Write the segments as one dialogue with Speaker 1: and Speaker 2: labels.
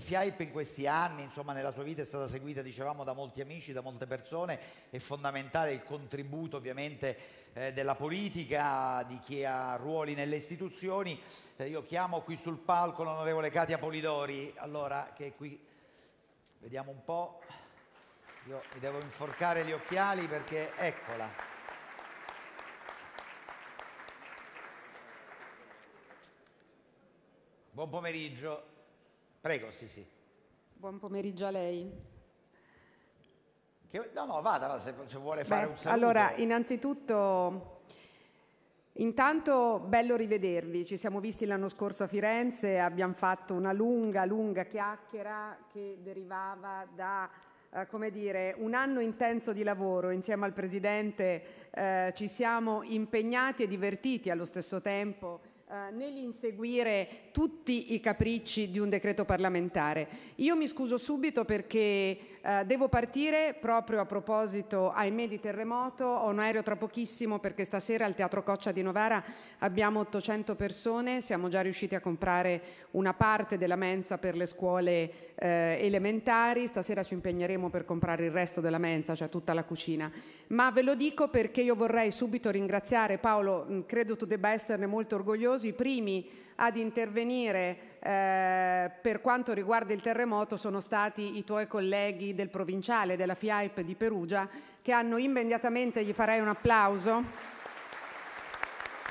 Speaker 1: FIAIP in questi anni, insomma nella sua vita è stata seguita, dicevamo, da molti amici, da molte persone, è fondamentale il contributo ovviamente eh, della politica, di chi ha ruoli nelle istituzioni. Eh, io chiamo qui sul palco l'onorevole Katia Polidori, allora che è qui, vediamo un po', io mi devo inforcare gli occhiali perché eccola. Buon pomeriggio, Prego, sì, sì.
Speaker 2: Buon pomeriggio a lei.
Speaker 1: Che, no, no, vada se, se vuole fare Beh, un saluto. Allora,
Speaker 2: innanzitutto, intanto bello rivedervi. Ci siamo visti l'anno scorso a Firenze, abbiamo fatto una lunga, lunga chiacchiera che derivava da... Eh, come dire, un anno intenso di lavoro insieme al Presidente eh, ci siamo impegnati e divertiti allo stesso tempo eh, nell'inseguire tutti i capricci di un decreto parlamentare. Io mi scuso subito perché eh, devo partire proprio a proposito, ahimè, di terremoto. Ho un aereo tra pochissimo perché stasera al Teatro Coccia di Novara abbiamo 800 persone. Siamo già riusciti a comprare una parte della mensa per le scuole eh, elementari. Stasera ci impegneremo per comprare il resto della mensa, cioè tutta la cucina. Ma ve lo dico perché io vorrei subito ringraziare Paolo, mm, credo tu debba esserne molto orgoglioso, i primi ad intervenire eh, per quanto riguarda il terremoto sono stati i tuoi colleghi del provinciale della FIAIP di Perugia che hanno immediatamente, gli farei un applauso,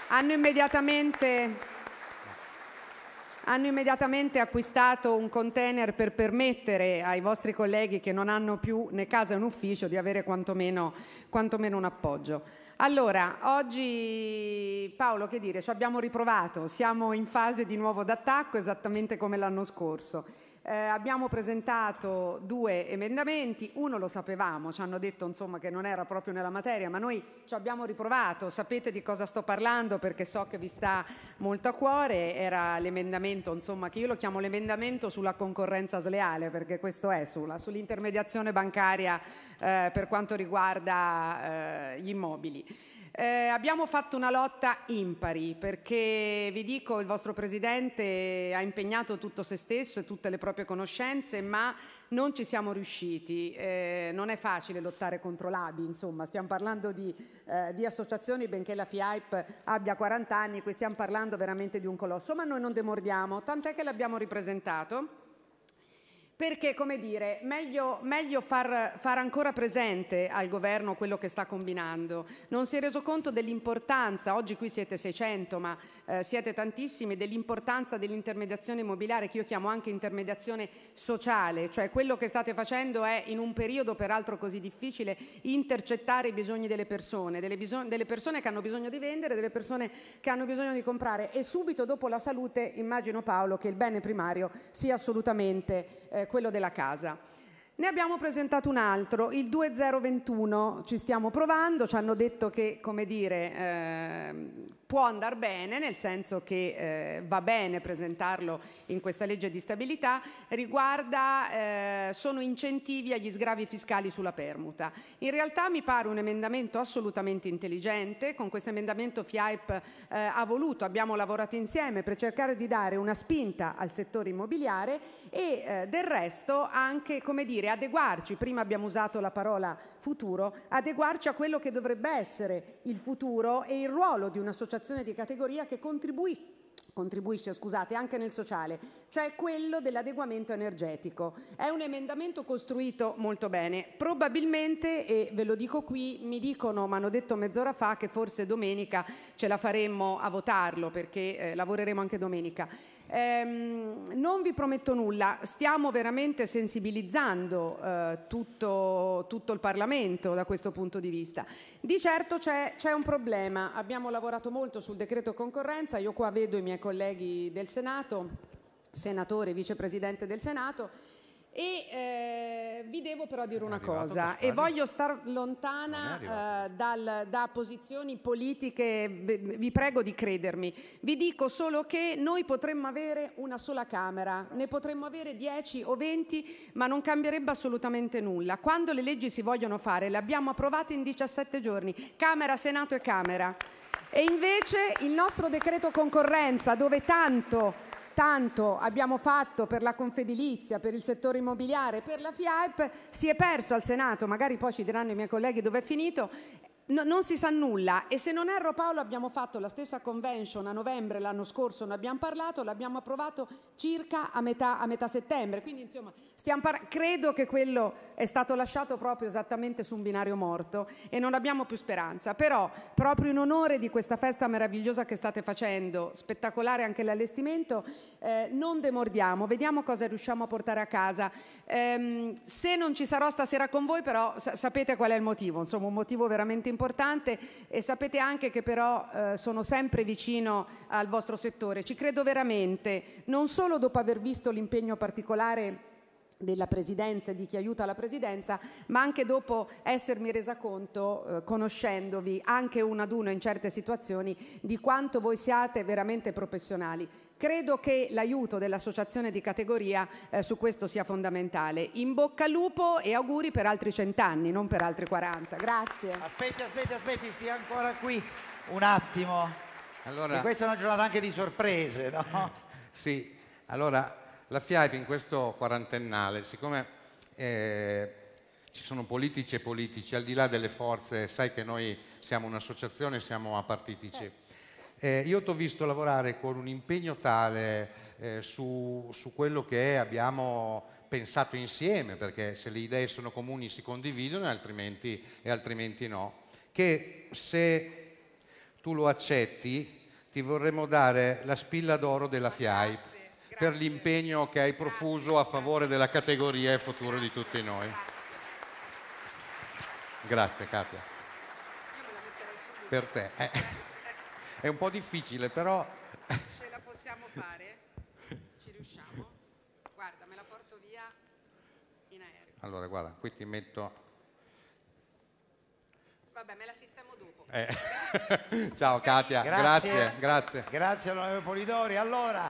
Speaker 2: hanno immediatamente hanno immediatamente acquistato un container per permettere ai vostri colleghi che non hanno più né casa né ufficio di avere quantomeno, quantomeno un appoggio. Allora, oggi Paolo, che dire, ci abbiamo riprovato, siamo in fase di nuovo d'attacco esattamente come l'anno scorso. Eh, abbiamo presentato due emendamenti, uno lo sapevamo, ci hanno detto insomma, che non era proprio nella materia, ma noi ci abbiamo riprovato, sapete di cosa sto parlando perché so che vi sta molto a cuore, era l'emendamento insomma, che io lo chiamo l'emendamento sulla concorrenza sleale perché questo è sulla, sull'intermediazione bancaria eh, per quanto riguarda eh, gli immobili. Eh, abbiamo fatto una lotta impari perché vi dico il vostro presidente ha impegnato tutto se stesso e tutte le proprie conoscenze, ma non ci siamo riusciti. Eh, non è facile lottare contro l'ABI, insomma, stiamo parlando di, eh, di associazioni, benché la FIAIP abbia 40 anni, qui stiamo parlando veramente di un colosso, ma noi non demordiamo, tant'è che l'abbiamo ripresentato perché, come dire, meglio, meglio far, far, ancora presente al governo quello che sta combinando. Non si è reso conto dell'importanza, oggi qui siete 600, ma eh, siete tantissimi, dell'importanza dell'intermediazione immobiliare, che io chiamo anche intermediazione sociale, cioè quello che state facendo è, in un periodo peraltro così difficile, intercettare i bisogni delle persone, delle, bisog delle persone che hanno bisogno di vendere, delle persone che hanno bisogno di comprare e subito dopo la salute immagino Paolo che il bene primario sia assolutamente... Eh, quello della casa. Ne abbiamo presentato un altro, il 2021, ci stiamo provando, ci hanno detto che come dire, eh, può andare bene, nel senso che eh, va bene presentarlo in questa legge di stabilità, riguarda, eh, sono incentivi agli sgravi fiscali sulla permuta. In realtà mi pare un emendamento assolutamente intelligente, con questo emendamento FIAIP eh, ha voluto, abbiamo lavorato insieme per cercare di dare una spinta al settore immobiliare e eh, del resto anche, come dire, dire, adeguarci, prima abbiamo usato la parola futuro, adeguarci a quello che dovrebbe essere il futuro e il ruolo di un'associazione di categoria che contribuisce contribuisce scusate, anche nel sociale, cioè quello dell'adeguamento energetico. È un emendamento costruito molto bene. Probabilmente, e ve lo dico qui, mi dicono, mi hanno detto mezz'ora fa, che forse domenica ce la faremmo a votarlo perché eh, lavoreremo anche domenica. Ehm, non vi prometto nulla, stiamo veramente sensibilizzando eh, tutto, tutto, il Parlamento da questo punto di vista. Di certo c'è, c'è un problema, abbiamo lavorato molto sul decreto concorrenza, io qua vedo i miei colleghi del Senato, senatore, e vicepresidente del Senato, e eh, vi devo però dire una cosa, e voglio star lontana eh, dal, da posizioni politiche, vi prego di credermi. Vi dico solo che noi potremmo avere una sola Camera, ne potremmo avere 10 o 20, ma non cambierebbe assolutamente nulla. Quando le leggi si vogliono fare, le abbiamo approvate in 17 giorni, Camera, Senato e Camera. E invece il nostro decreto concorrenza, dove tanto tanto abbiamo fatto per la confedilizia, per il settore immobiliare, per la FIAP, si è perso al Senato, magari poi ci diranno i miei colleghi dove è finito, No, non si sa nulla e se non erro Paolo abbiamo fatto la stessa convention a novembre l'anno scorso, ne abbiamo parlato, l'abbiamo approvato circa a metà, a metà settembre, quindi insomma credo che quello è stato lasciato proprio esattamente su un binario morto e non abbiamo più speranza. Però, proprio in onore di questa festa meravigliosa che state facendo, spettacolare anche l'allestimento, eh, non demordiamo, vediamo cosa riusciamo a portare a casa. Ehm, se non ci sarò stasera con voi, però sa- sapete qual è il motivo, insomma un motivo veramente importante e sapete anche che però eh, sono sempre vicino al vostro settore. Ci credo veramente, non solo dopo aver visto l'impegno particolare della presidenza e di chi aiuta la presidenza, ma anche dopo essermi resa conto, eh, conoscendovi anche uno ad uno in certe situazioni, di quanto voi siate veramente professionali. Credo che l'aiuto dell'associazione di categoria eh, su questo sia fondamentale. In bocca al lupo e auguri per altri cent'anni, non per altri 40. Grazie.
Speaker 1: Aspetti, aspetti, aspetti, stia ancora qui un attimo. Allora... E questa è una giornata anche di sorprese, no? sì, allora la FIAIP in questo quarantennale, siccome eh, ci sono politici e politici, al di là delle forze, sai che noi siamo un'associazione, siamo apartitici. Certo. Eh, io ti ho visto lavorare con un impegno tale eh, su, su, quello che abbiamo pensato insieme, perché se le idee sono comuni si condividono altrimenti, e altrimenti no, che se tu lo accetti ti vorremmo dare la spilla d'oro della FIAIP per l'impegno che hai profuso a favore della categoria e futuro di tutti noi. Grazie Katia. Per te. Eh. È un po' difficile, però...
Speaker 2: Ce la possiamo fare? Ci riusciamo? Guarda, me la porto via in aereo.
Speaker 1: Allora, guarda, qui ti metto...
Speaker 2: Vabbè, me la sistemo dopo.
Speaker 1: Eh. Ciao Katia, grazie. Grazie, grazie. Grazie onorevole Polidori. Allora...